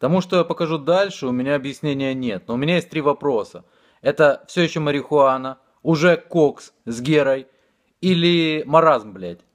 Тому, что я покажу дальше, у меня объяснения нет. Но у меня есть три вопроса. Это все еще марихуана, уже кокс с герой или маразм, блядь?